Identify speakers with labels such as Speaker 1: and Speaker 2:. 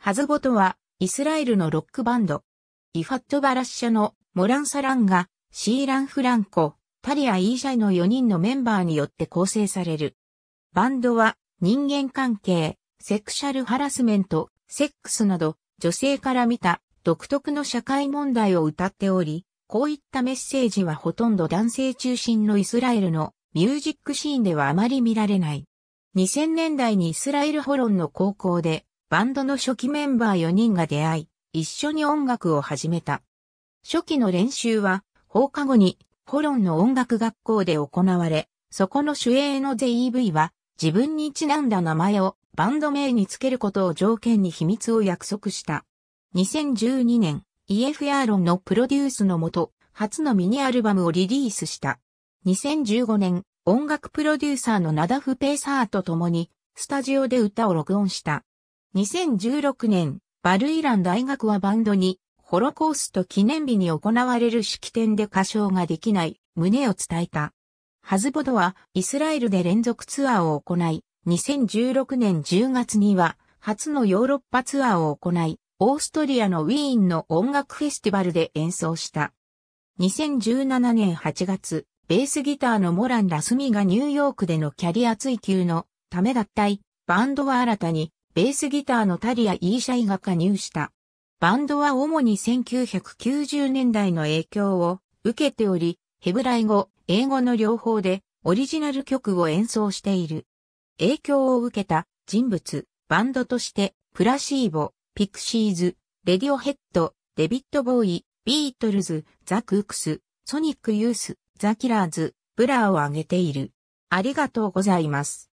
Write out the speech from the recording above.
Speaker 1: ハズボとは、イスラエルのロックバンド。イファットバラッシャのモランサランガ、シーランフランコ、タリア・イージャイの4人のメンバーによって構成される。バンドは、人間関係、セクシャルハラスメント、セックスなど、女性から見た独特の社会問題を歌っており、こういったメッセージはほとんど男性中心のイスラエルのミュージックシーンではあまり見られない。2000年代にイスラエルホロンの高校でバンドの初期メンバー4人が出会い、一緒に音楽を始めた。初期の練習は、放課後に、ホロンの音楽学校で行われ、そこの主演の ZEV は、自分にちなんだ名前をバンド名につけることを条件に秘密を約束した。2012年、EF ヤーロンのプロデュースのもと、初のミニアルバムをリリースした。2015年、音楽プロデューサーのナダフ・ペーサーと共に、スタジオで歌を録音した。2016年、バルイラン大学はバンドに、ホロコースト記念日に行われる式典で歌唱ができない、旨を伝えた。ハズボドは、イスラエルで連続ツアーを行い、2016年10月には、初のヨーロッパツアーを行い、オーストリアのウィーンの音楽フェスティバルで演奏した。2017年8月、ベースギターのモラン・ラスミがニューヨークでのキャリア追求のため脱退、バンドは新たにベースギターのタリア・イーシャイが加入した。バンドは主に1990年代の影響を受けており、ヘブライ語、英語の両方でオリジナル曲を演奏している。影響を受けた人物、バンドとして、プラシーボ、ピクシーズ、レディオヘッド、デビットボーイ、ビートルズ、ザ・クークス、ソニック・ユース、ザ・キラーズ、ブラーを挙げている。ありがとうございます。